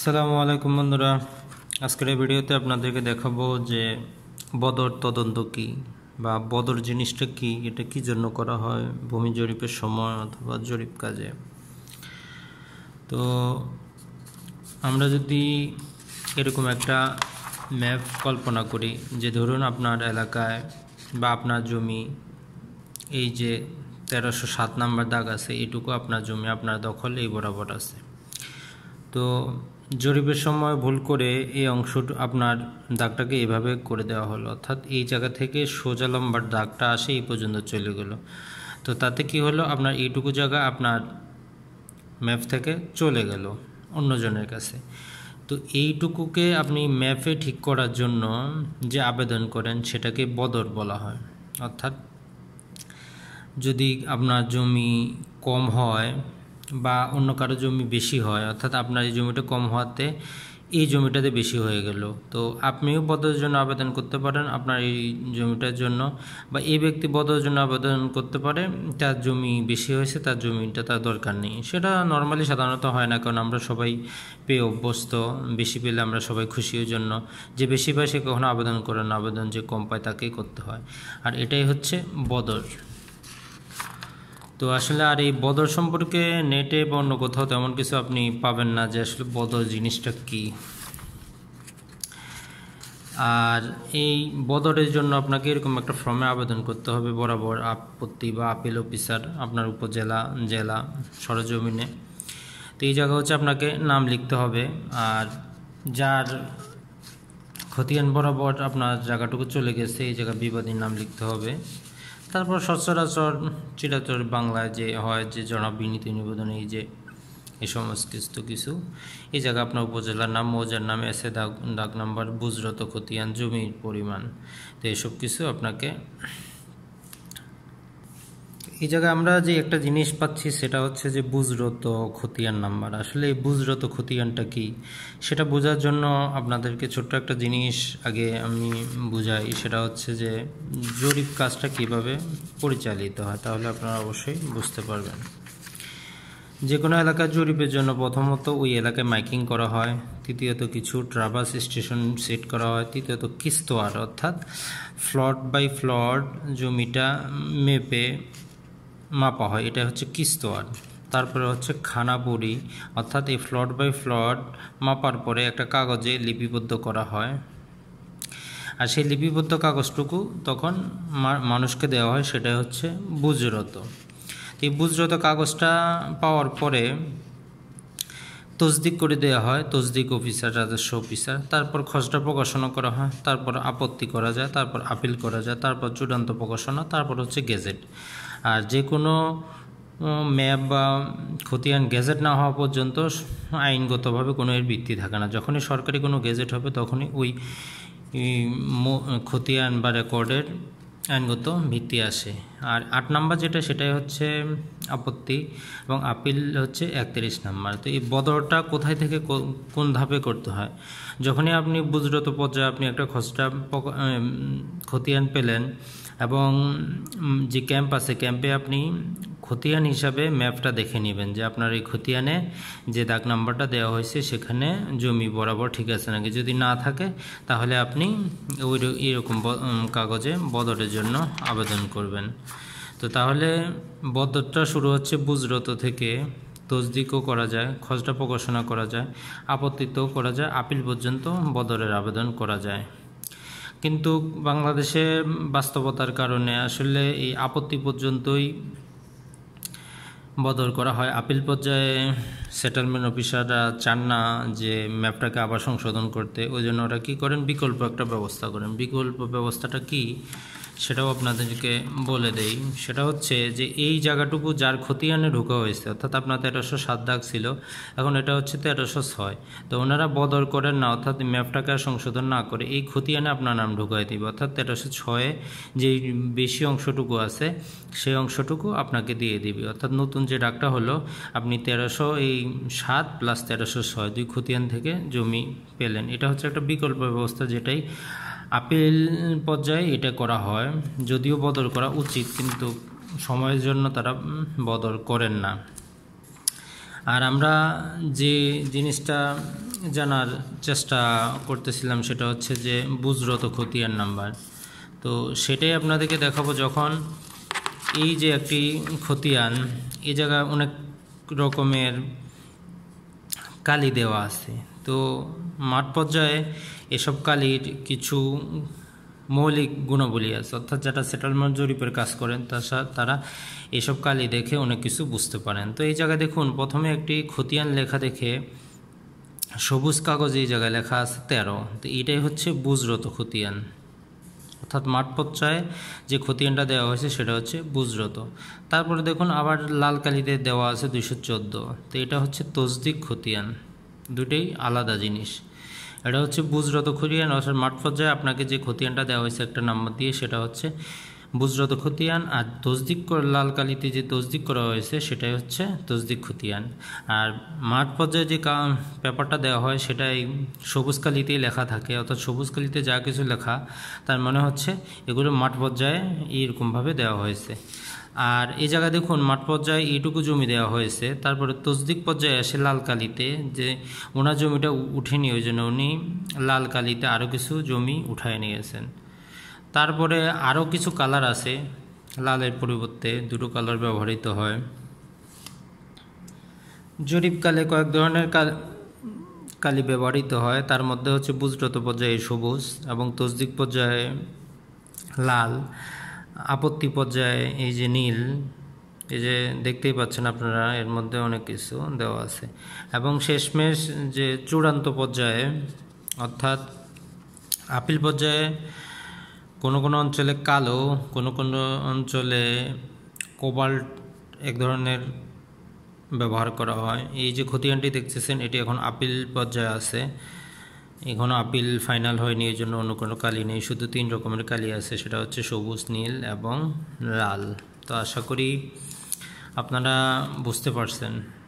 সালামু আলাইকুম বন্ধুরা আজকের এই ভিডিওতে আপনাদেরকে দেখাবো যে বদর তদন্ত কি বা বদর জিনিসটা কি এটা কি জন্য করা হয় ভূমি জরিপের সময় অথবা জরিপ কাজে তো আমরা যদি এরকম একটা ম্যাপ কল্পনা করি যে ধরুন আপনার এলাকায় বা আপনার জমি এই যে তেরোশো সাত নাম্বার দাগ আছে এটুকু আপনার জমি আপনার দখল এই বরাবর আছে তো জরিপের সময় ভুল করে এই অংশ আপনার দাগটাকে এভাবে করে দেওয়া হলো অর্থাৎ এই জায়গা থেকে সোজা লম্বার দাগটা আসে এই পর্যন্ত চলে গেলো তো তাতে কি হলো আপনার এইটুকু জায়গা আপনার ম্যাপ থেকে চলে গেল অন্যজনের কাছে তো এইটুকুকে আপনি ম্যাপে ঠিক করার জন্য যে আবেদন করেন সেটাকে বদর বলা হয় অর্থাৎ যদি আপনার জমি কম হয় বা অন্য কারো জমি বেশি হয় অর্থাৎ আপনার এই জমিটা কম হওয়াতে এই জমিটাতে বেশি হয়ে গেল তো আপনিও বদলের জন্য আবেদন করতে পারেন আপনার এই জমিটার জন্য বা এই ব্যক্তি বদলের জন্য আবেদন করতে পারে তার জমি বেশি হয়েছে তার জমিটা তার দরকার নেই সেটা নর্মালি সাধারণত হয় না কারণ আমরা সবাই পেয়ে অভ্যস্ত বেশি পেলে আমরা সবাই খুশি ওই জন্য যে বেশি পায় সে কখনো আবেদন করে না আবেদন যে কম পায় তাকেই করতে হয় আর এটাই হচ্ছে বদর তো আসলে আর এই বদর সম্পর্কে নেটে বা অন্য কোথাও তেমন কিছু আপনি পাবেন না যে আসলে বদর জিনিসটা কি আর এই বদরের জন্য আপনাকে এরকম একটা ফর্মে আবেদন করতে হবে বরাবর আপত্তি বা আপিল অফিসার আপনার উপজেলা জেলা সরজমিনে তো এই জায়গা হচ্ছে আপনাকে নাম লিখতে হবে আর যার খতিয়ান বরাবর আপনার জায়গাটুকু চলে গেছে এই জায়গা বিবাদীর নাম লিখতে হবে তারপর সচরাচর চিরাচর বাংলায় যে হয় যে জনাব বিনীত নিবেদন এই যে এই সমস্ত কিছু এই জায়গা আপনার উপজেলার নাম মৌজার নাম এসে দাগ দাগ নাম্বার বুজরত খতিয়ান জমির পরিমাণ তো এসব কিছু আপনাকে এই জায়গায় আমরা যে একটা জিনিস পাচ্ছি সেটা হচ্ছে যে বুজরত খতিয়ান নাম্বার আসলে এই বুজরত খতিয়ানটা কি সেটা বোঝার জন্য আপনাদেরকে ছোট্ট একটা জিনিস আগে আমি বুঝাই সেটা হচ্ছে যে জরিপ কাজটা কিভাবে পরিচালিত হয় তাহলে আপনারা অবশ্যই বুঝতে পারবেন যে কোনো এলাকার জরিপের জন্য প্রথমত ওই এলাকায় মাইকিং করা হয় তৃতীয়ত কিছু ট্রাভাস স্টেশন সেট করা হয় তৃতীয়ত কিস্তোয়ার অর্থাৎ ফ্লট বাই ফ্লট জমিটা মেপে মাপা হয় এটা হচ্ছে কিস্তোয়ার তারপরে হচ্ছে খানাপুরি অর্থাৎ এই ফ্লড বাই ফ্লড মাপার পরে একটা কাগজে লিপিবদ্ধ করা হয় আর সেই লিপিবদ্ধ কাগজটুকু তখন মানুষকে দেওয়া হয় সেটা হচ্ছে বুজরত এই বুজরত কাগজটা পাওয়ার পরে তসদিক করে দেওয়া হয় তসদিক অফিসার রাজস্ব অফিসার তারপর খসড়া প্রকাশনা করা হয় তারপর আপত্তি করা যায় তারপর আপিল করা যায় তারপর চূড়ান্ত প্রকাশনা তারপর হচ্ছে গেজেট আর যে কোনো ম্যাপ বা খতিয়ান গ্যাজেট না হওয়া পর্যন্ত আইনগতভাবে কোনো এর ভিত্তি থাকে না যখনই সরকারি কোনো গেজেট হবে তখনই ওই খতিয়ান বা রেকর্ডের আইনগত ভিত্তি আসে আর আট নাম্বার যেটা সেটাই হচ্ছে আপত্তি এবং আপিল হচ্ছে একত্রিশ নাম্বার তো এই বদলটা কোথায় থেকে কোন ধাপে করতে হয় যখনই আপনি বুজরত পর্যায়ে আপনি একটা খসড়া খতিয়ান পেলেন এবং যে ক্যাম্প আছে ক্যাম্পে আপনি খতিয়ান হিসাবে ম্যাপটা দেখে নেবেন যে আপনার এই খতিয়ানে যে দাগ নাম্বারটা দেওয়া হয়েছে সেখানে জমি বরাবর ঠিক আছে নাকি যদি না থাকে তাহলে আপনি ওই এরকম কাগজে বদলের জন্য আবেদন করবেন তো তাহলে বদরটা শুরু হচ্ছে বুজরত থেকে তসদিকও করা যায় খসড়া প্রকাশনা করা যায় আপত্তিতেও করা যায় আপিল পর্যন্ত বদরের আবেদন করা যায় কিন্তু বাংলাদেশে বাস্তবতার কারণে আসলে এই আপত্তি পর্যন্তই বদল করা হয় আপিল পর্যায়ে সেটেলমেন্ট অফিসাররা চান না যে ম্যাপটাকে আবার সংশোধন করতে ওই জন্য ওরা কী করেন বিকল্প একটা ব্যবস্থা করেন বিকল্প ব্যবস্থাটা কী সেটাও আপনাদেরকে বলে দেই সেটা হচ্ছে যে এই জায়গাটুকু যার খতিয়ানে ঢোকা হয়েছে অর্থাৎ আপনার তেরোশো সাত দাগ ছিল এখন এটা হচ্ছে তেরোশো ছয় তো ওনারা বদল করেন না অর্থাৎ ম্যাপটাকে আর সংশোধন না করে এই খতিয়ানে আপনার নাম ঢুকাই দিবে অর্থাৎ তেরোশো ছয়ে যে বেশি অংশটুকু আছে সেই অংশটুকু আপনাকে দিয়ে দিবে অর্থাৎ নতুন যে ডাকটা হলো আপনি তেরোশো এই সাত প্লাস তেরোশো ছয় দুই খতিয়ান থেকে জমি পেলেন এটা হচ্ছে একটা বিকল্প ব্যবস্থা যেটাই আপিল পর্যায়ে এটা করা হয় যদিও বদল করা উচিত কিন্তু সময়ের জন্য তারা বদল করেন না আর আমরা যে জিনিসটা জানার চেষ্টা করতেছিলাম সেটা হচ্ছে যে বুজরত খতিয়ান নাম্বার তো সেটাই আপনাদেরকে দেখাবো যখন এই যে একটি খতিয়ান এই জায়গায় অনেক রকমের কালি দেওয়া আছে তো মাঠ পর্যায়ে এসব কালির কিছু মৌলিক গুণাবলী আছে অর্থাৎ যারা সেটেলমেন্ট জরিপের কাজ করেন তারা এসব কালি দেখে অনেক কিছু বুঝতে পারেন তো এই জায়গায় দেখুন প্রথমে একটি খতিয়ান লেখা দেখে সবুজ কাগজে এই জায়গায় লেখা আছে তেরো তো এটাই হচ্ছে বুজরত খতিয়ান অর্থাৎ মাঠ পর্যায়ে যে খতিয়ানটা দেওয়া হয়েছে সেটা হচ্ছে বুজরত তারপরে দেখুন আবার লাল কালিতে দেওয়া আছে দুইশো চোদ্দো তো এটা হচ্ছে তসদিক খতিয়ান দুটোই আলাদা জিনিস এটা হচ্ছে বুজরত খতিয়ান অর্থাৎ মাঠ পর্যায়ে আপনাকে যে খতিয়ানটা দেওয়া হয়েছে একটা নাম্বার দিয়ে সেটা হচ্ছে বুজরত খতিয়ান আর তসদিক লাল কালিতে যে তসদিক করা হয়েছে সেটাই হচ্ছে তসদিক খতিয়ান আর মাঠ পর্যায়ে যে পেপারটা দেওয়া হয় সেটাই সবুজ কালিতেই লেখা থাকে অর্থাৎ সবুজ কালিতে যা কিছু লেখা তার মনে হচ্ছে এগুলো মাঠ পর্যায়ে এরকমভাবে দেওয়া হয়েছে আর এই জায়গা দেখুন মাঠ পর্যায়ে এইটুকু জমি দেওয়া হয়েছে তারপরে তসদিক পর্যায়ে আসে লাল কালিতে যে ওনার জমিটা উঠেনি ওই জন্য উনি লাল কালিতে আরও কিছু জমি উঠায় নিয়েছেন তারপরে আরও কিছু কালার আছে লালের পরিবর্তে দুটো কালার ব্যবহৃত হয় জরিপকালে কয়েক ধরনের কালি ব্যবহৃত হয় তার মধ্যে হচ্ছে বুজরত পর্যায়ে সবুজ এবং তসদিক পর্যায়ে লাল আপত্তি পর্যায়ে এই যে নীল এই যে দেখতেই পাচ্ছেন আপনারা এর মধ্যে অনেক কিছু দেওয়া আছে এবং শেষমেশ যে চূড়ান্ত পর্যায়ে অর্থাৎ আপিল পর্যায়ে কোনো কোনো অঞ্চলে কালো কোনো কোনো অঞ্চলে কোবাল্ট এক ধরনের ব্যবহার করা হয় এই যে খতিয়ানটি দেখতেছেন এটি এখন আপিল পর্যায়ে আছে এখনও আপিল ফাইনাল হয়নি এই জন্য অন্য কোনো কালি নেই শুধু তিন রকমের কালি আছে সেটা হচ্ছে সবুজ নীল এবং লাল তো আশা করি আপনারা বুঝতে পারছেন